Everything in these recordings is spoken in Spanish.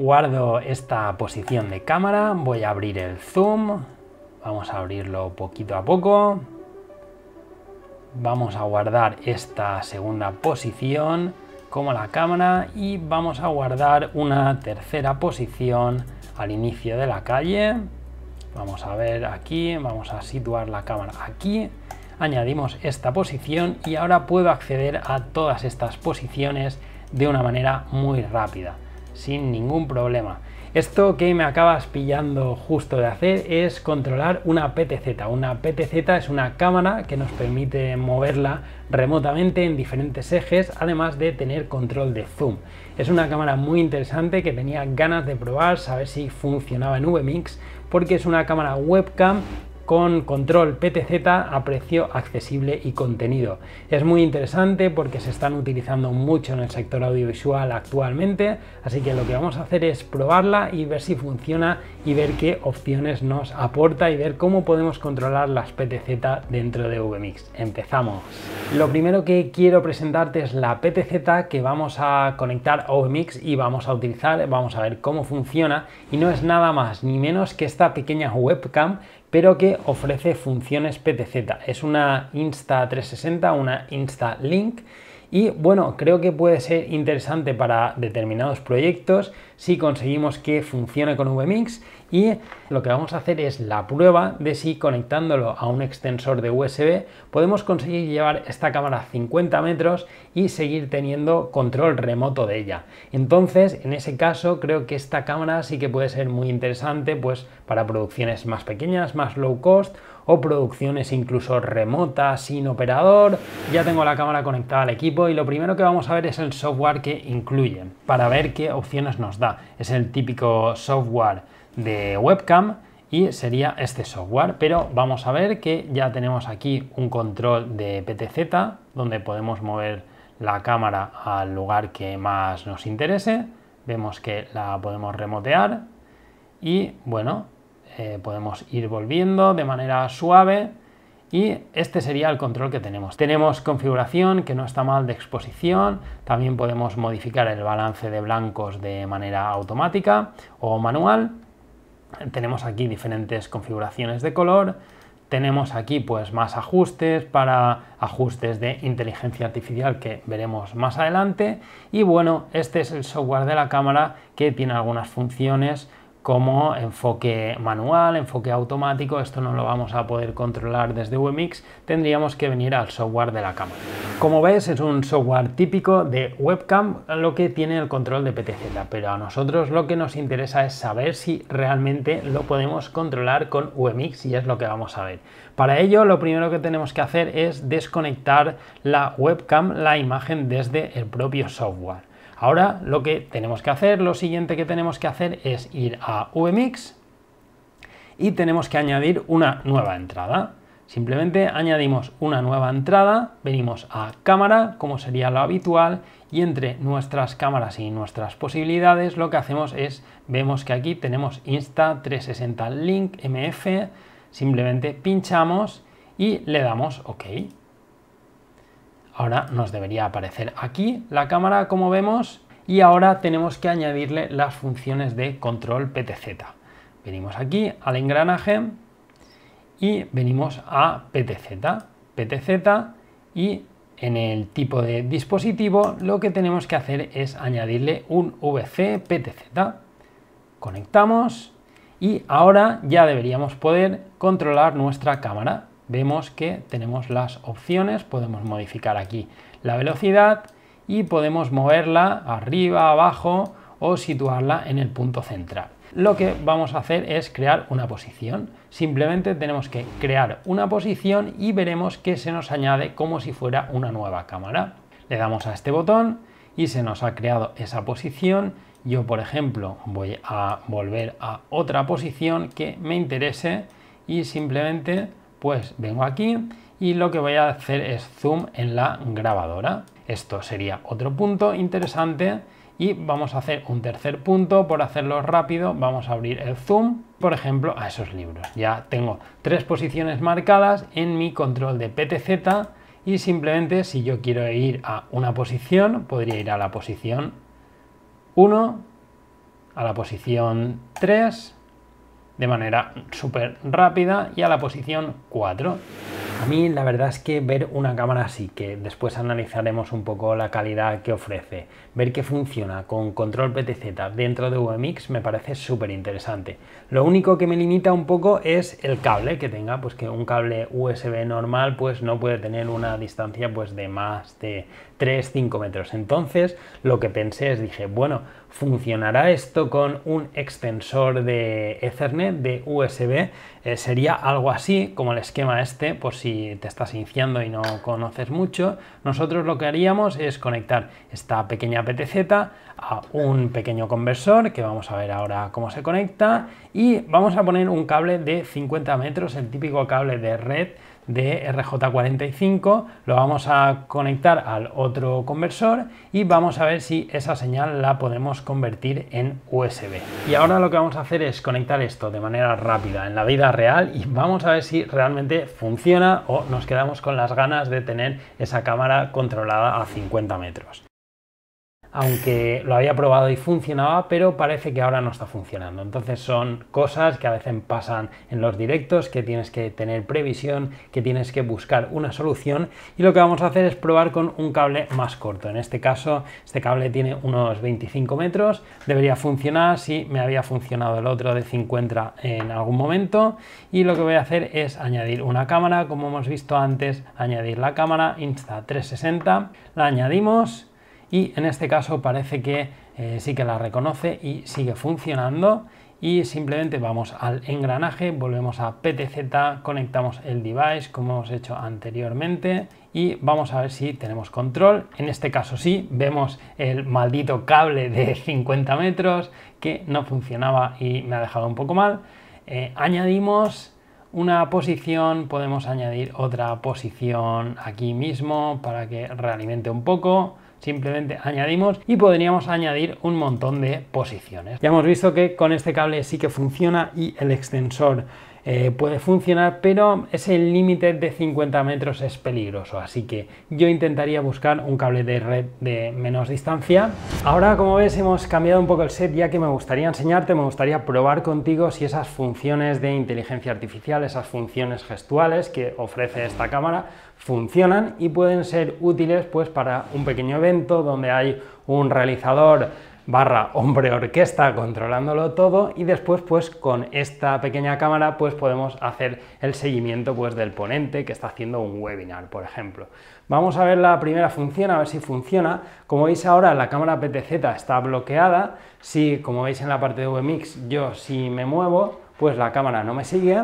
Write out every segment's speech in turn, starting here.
Guardo esta posición de cámara, voy a abrir el zoom, vamos a abrirlo poquito a poco. Vamos a guardar esta segunda posición como la cámara y vamos a guardar una tercera posición al inicio de la calle. Vamos a ver aquí, vamos a situar la cámara aquí. Añadimos esta posición y ahora puedo acceder a todas estas posiciones de una manera muy rápida sin ningún problema. Esto que me acabas pillando justo de hacer es controlar una PTZ. Una PTZ es una cámara que nos permite moverla remotamente en diferentes ejes, además de tener control de zoom. Es una cámara muy interesante que tenía ganas de probar, saber si funcionaba en VMix, porque es una cámara webcam con control PTZ a precio accesible y contenido. Es muy interesante porque se están utilizando mucho en el sector audiovisual actualmente, así que lo que vamos a hacer es probarla y ver si funciona y ver qué opciones nos aporta y ver cómo podemos controlar las PTZ dentro de VMix. Empezamos. Lo primero que quiero presentarte es la PTZ que vamos a conectar a VMix y vamos a utilizar, vamos a ver cómo funciona y no es nada más ni menos que esta pequeña webcam pero que ofrece funciones PTZ. Es una Insta360, una Insta-Link. Y bueno, creo que puede ser interesante para determinados proyectos si conseguimos que funcione con VMix y lo que vamos a hacer es la prueba de si conectándolo a un extensor de USB podemos conseguir llevar esta cámara a 50 metros y seguir teniendo control remoto de ella. Entonces, en ese caso, creo que esta cámara sí que puede ser muy interesante pues para producciones más pequeñas, más low cost o producciones incluso remotas, sin operador. Ya tengo la cámara conectada al equipo y lo primero que vamos a ver es el software que incluye para ver qué opciones nos da. Es el típico software de webcam y sería este software. Pero vamos a ver que ya tenemos aquí un control de PTZ donde podemos mover la cámara al lugar que más nos interese. Vemos que la podemos remotear y bueno, eh, podemos ir volviendo de manera suave. Y este sería el control que tenemos. Tenemos configuración que no está mal de exposición, también podemos modificar el balance de blancos de manera automática o manual tenemos aquí diferentes configuraciones de color, tenemos aquí pues más ajustes para ajustes de inteligencia artificial que veremos más adelante y bueno, este es el software de la cámara que tiene algunas funciones como enfoque manual, enfoque automático, esto no lo vamos a poder controlar desde WebMix, tendríamos que venir al software de la cámara. Como ves es un software típico de webcam lo que tiene el control de PTZ, pero a nosotros lo que nos interesa es saber si realmente lo podemos controlar con WebMix y es lo que vamos a ver. Para ello lo primero que tenemos que hacer es desconectar la webcam, la imagen desde el propio software. Ahora lo que tenemos que hacer, lo siguiente que tenemos que hacer es ir a vmix y tenemos que añadir una nueva entrada. Simplemente añadimos una nueva entrada, venimos a cámara, como sería lo habitual, y entre nuestras cámaras y nuestras posibilidades lo que hacemos es, vemos que aquí tenemos Insta 360 Link MF, simplemente pinchamos y le damos OK. Ahora nos debería aparecer aquí la cámara como vemos y ahora tenemos que añadirle las funciones de control PTZ. Venimos aquí al engranaje y venimos a PTZ, PTZ y en el tipo de dispositivo lo que tenemos que hacer es añadirle un VC PTZ. Conectamos y ahora ya deberíamos poder controlar nuestra cámara vemos que tenemos las opciones, podemos modificar aquí la velocidad y podemos moverla arriba, abajo o situarla en el punto central. Lo que vamos a hacer es crear una posición. Simplemente tenemos que crear una posición y veremos que se nos añade como si fuera una nueva cámara. Le damos a este botón y se nos ha creado esa posición. Yo, por ejemplo, voy a volver a otra posición que me interese y simplemente pues vengo aquí y lo que voy a hacer es zoom en la grabadora. Esto sería otro punto interesante y vamos a hacer un tercer punto. Por hacerlo rápido vamos a abrir el zoom, por ejemplo, a esos libros. Ya tengo tres posiciones marcadas en mi control de PTZ y simplemente si yo quiero ir a una posición, podría ir a la posición 1, a la posición 3 de manera súper rápida y a la posición 4. A mí la verdad es que ver una cámara así, que después analizaremos un poco la calidad que ofrece, ver que funciona con control PTZ dentro de VMX me parece súper interesante. Lo único que me limita un poco es el cable que tenga, pues que un cable USB normal pues no puede tener una distancia pues de más de 3-5 metros. Entonces lo que pensé es, dije, bueno, ¿funcionará esto con un extensor de Ethernet, de USB? Eh, sería algo así como el esquema este, por si te estás iniciando y no conoces mucho. Nosotros lo que haríamos es conectar esta pequeña PTZ a un pequeño conversor, que vamos a ver ahora cómo se conecta, y vamos a poner un cable de 50 metros, el típico cable de red de RJ45, lo vamos a conectar al otro conversor y vamos a ver si esa señal la podemos convertir en USB. Y ahora lo que vamos a hacer es conectar esto de manera rápida en la vida real y vamos a ver si realmente funciona o nos quedamos con las ganas de tener esa cámara controlada a 50 metros aunque lo había probado y funcionaba, pero parece que ahora no está funcionando. Entonces son cosas que a veces pasan en los directos, que tienes que tener previsión, que tienes que buscar una solución y lo que vamos a hacer es probar con un cable más corto. En este caso, este cable tiene unos 25 metros, debería funcionar si me había funcionado el otro de 50 en algún momento y lo que voy a hacer es añadir una cámara, como hemos visto antes, añadir la cámara Insta360, la añadimos y en este caso parece que eh, sí que la reconoce y sigue funcionando y simplemente vamos al engranaje, volvemos a PTZ, conectamos el device como hemos hecho anteriormente y vamos a ver si tenemos control. En este caso sí, vemos el maldito cable de 50 metros que no funcionaba y me ha dejado un poco mal. Eh, añadimos una posición, podemos añadir otra posición aquí mismo para que realimente un poco simplemente añadimos y podríamos añadir un montón de posiciones. Ya hemos visto que con este cable sí que funciona y el extensor eh, puede funcionar, pero ese límite de 50 metros es peligroso, así que yo intentaría buscar un cable de red de menos distancia. Ahora, como ves, hemos cambiado un poco el set, ya que me gustaría enseñarte, me gustaría probar contigo si esas funciones de inteligencia artificial, esas funciones gestuales que ofrece esta cámara, funcionan y pueden ser útiles pues para un pequeño evento donde hay un realizador barra hombre orquesta controlándolo todo y después pues con esta pequeña cámara pues podemos hacer el seguimiento pues del ponente que está haciendo un webinar por ejemplo. Vamos a ver la primera función, a ver si funciona. Como veis ahora la cámara PTZ está bloqueada, si como veis en la parte de VMix yo si me muevo pues la cámara no me sigue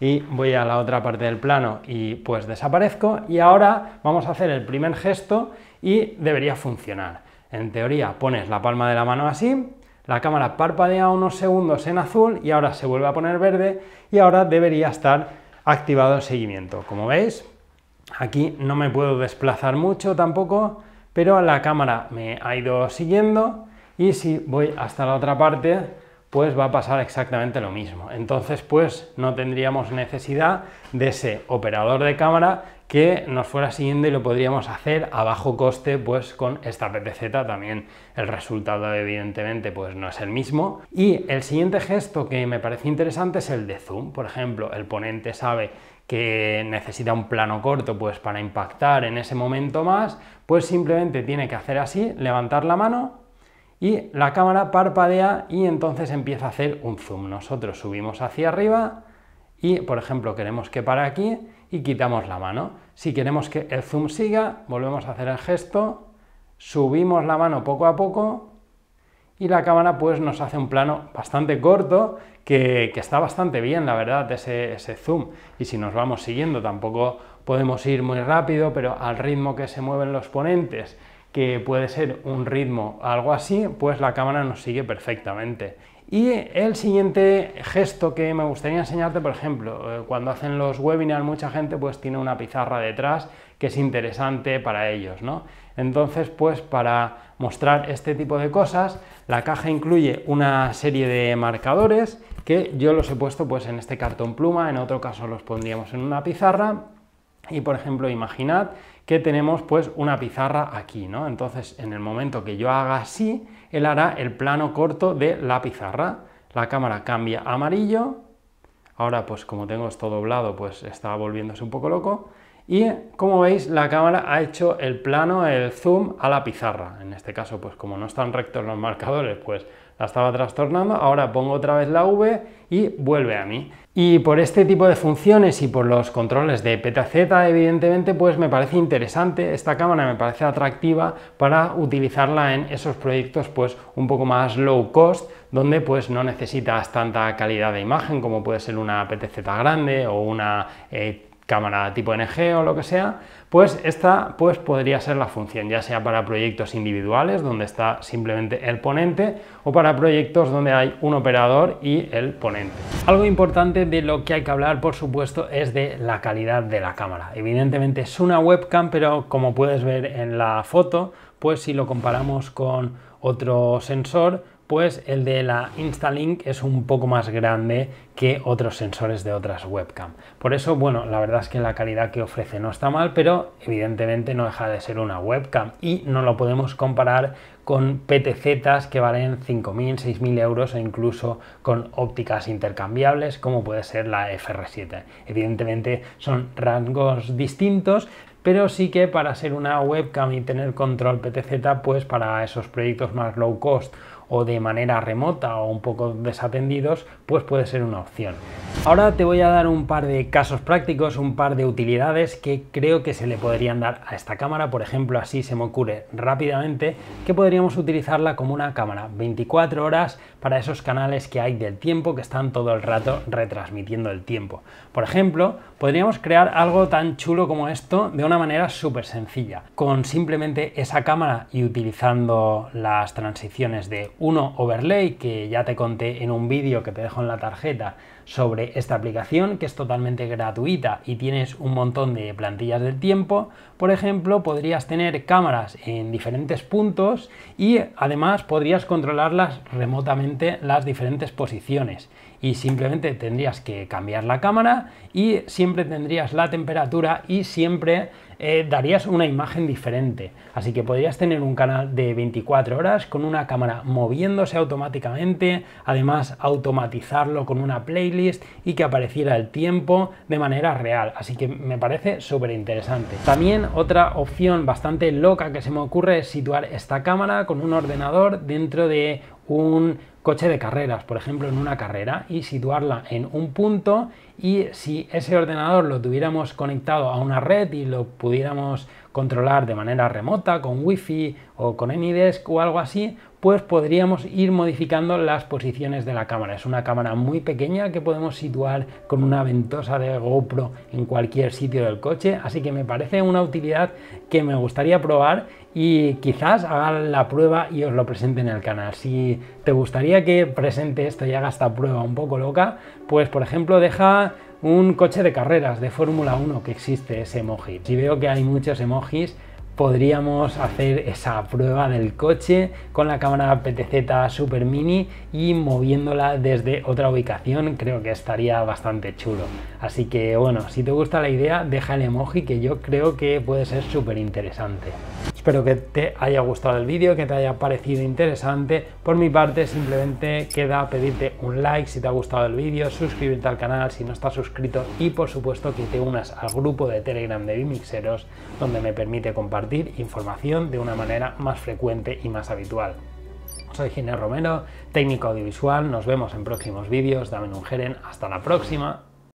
y voy a la otra parte del plano y pues desaparezco y ahora vamos a hacer el primer gesto y debería funcionar. En teoría pones la palma de la mano así, la cámara parpadea unos segundos en azul y ahora se vuelve a poner verde y ahora debería estar activado el seguimiento. Como veis, aquí no me puedo desplazar mucho tampoco, pero la cámara me ha ido siguiendo y si voy hasta la otra parte, pues va a pasar exactamente lo mismo. Entonces, pues no tendríamos necesidad de ese operador de cámara que nos fuera siguiendo y lo podríamos hacer a bajo coste, pues con esta PTZ también. El resultado evidentemente pues no es el mismo. Y el siguiente gesto que me parece interesante es el de zoom. Por ejemplo, el ponente sabe que necesita un plano corto pues para impactar en ese momento más, pues simplemente tiene que hacer así, levantar la mano y la cámara parpadea y entonces empieza a hacer un zoom. Nosotros subimos hacia arriba y, por ejemplo, queremos que para aquí y quitamos la mano. Si queremos que el zoom siga, volvemos a hacer el gesto, subimos la mano poco a poco y la cámara pues nos hace un plano bastante corto que, está bastante bien, la verdad, ese, ese zoom. Y si nos vamos siguiendo tampoco podemos ir muy rápido, pero al ritmo que se mueven los ponentes que puede ser un ritmo, algo así, pues la cámara nos sigue perfectamente. Y el siguiente gesto que me gustaría enseñarte, por ejemplo, eh, cuando hacen los webinars mucha gente pues tiene una pizarra detrás que es interesante para ellos, ¿no? Entonces, pues para mostrar este tipo de cosas, la caja incluye una serie de marcadores que yo los he puesto pues en este cartón pluma, en otro caso los pondríamos en una pizarra y por ejemplo, imaginad que tenemos pues una pizarra aquí, ¿no? Entonces, en el momento que yo haga así, él hará el plano corto de la pizarra. La cámara cambia a amarillo. Ahora, pues como tengo esto doblado, pues está volviéndose un poco loco. Y como veis, la cámara ha hecho el plano, el zoom a la pizarra. En este caso, pues como no están rectos los marcadores, pues la estaba trastornando. Ahora pongo otra vez la V y vuelve a mí. Y por este tipo de funciones y por los controles de PTZ, evidentemente, pues me parece interesante esta cámara, me parece atractiva para utilizarla en esos proyectos pues un poco más low cost, donde pues no necesitas tanta calidad de imagen como puede ser una PTZ grande o una eh, cámara tipo NG o lo que sea, pues esta pues podría ser la función, ya sea para proyectos individuales donde está simplemente el ponente o para proyectos donde hay un operador y el ponente. Algo importante de lo que hay que hablar, por supuesto, es de la calidad de la cámara. Evidentemente es una webcam, pero como puedes ver en la foto, pues si lo comparamos con otro sensor, pues el de la Instalink es un poco más grande que otros sensores de otras webcam. Por eso, bueno, la verdad es que la calidad que ofrece no está mal, pero evidentemente no deja de ser una webcam y no lo podemos comparar con PTZ que valen 5.000, 6.000 euros e incluso con ópticas intercambiables como puede ser la FR7. Evidentemente son rangos distintos, pero sí que para ser una webcam y tener control PTZ, pues para esos proyectos más low cost o de manera remota o un poco desatendidos, pues puede ser una opción. Ahora te voy a dar un par de casos prácticos, un par de utilidades que creo que se le podrían dar a esta cámara, por ejemplo, así se me ocurre rápidamente que podríamos utilizarla como una cámara 24 horas para esos canales que hay del tiempo que están todo el rato retransmitiendo el tiempo. Por ejemplo, podríamos crear algo tan chulo como esto de una manera súper sencilla, con simplemente esa cámara y utilizando las transiciones de uno, Overlay, que ya te conté en un vídeo que te dejo en la tarjeta sobre esta aplicación, que es totalmente gratuita y tienes un montón de plantillas del tiempo. Por ejemplo, podrías tener cámaras en diferentes puntos y además podrías controlarlas remotamente las diferentes posiciones y simplemente tendrías que cambiar la cámara y siempre tendrías la temperatura y siempre eh, darías una imagen diferente. Así que podrías tener un canal de 24 horas con una cámara moviéndose automáticamente, además automatizarlo con una playlist y que apareciera el tiempo de manera real. Así que me parece súper interesante. También otra opción bastante loca que se me ocurre es situar esta cámara con un ordenador dentro de un coche de carreras, por ejemplo, en una carrera y situarla en un punto y si ese ordenador lo tuviéramos conectado a una red y lo pudiéramos controlar de manera remota con Wi-Fi o con AnyDesk o algo así, pues podríamos ir modificando las posiciones de la cámara. Es una cámara muy pequeña que podemos situar con una ventosa de GoPro en cualquier sitio del coche, así que me parece una utilidad que me gustaría probar y quizás haga la prueba y os lo presente en el canal. Si te gustaría que presente esto y haga esta prueba un poco loca, pues por ejemplo deja un coche de carreras de Fórmula 1 que existe ese emoji. Si veo que hay muchos emojis, podríamos hacer esa prueba del coche con la cámara PTZ Super Mini y moviéndola desde otra ubicación, creo que estaría bastante chulo. Así que bueno, si te gusta la idea, deja el emoji que yo creo que puede ser súper interesante. Espero que te haya gustado el vídeo, que te haya parecido interesante. Por mi parte simplemente queda pedirte un like si te ha gustado el vídeo, suscribirte al canal si no estás suscrito y por supuesto que te unas al grupo de Telegram de Bimixeros donde me permite compartir información de una manera más frecuente y más habitual. Soy Ginés Romero, técnico audiovisual, nos vemos en próximos vídeos, dame un geren, hasta la próxima.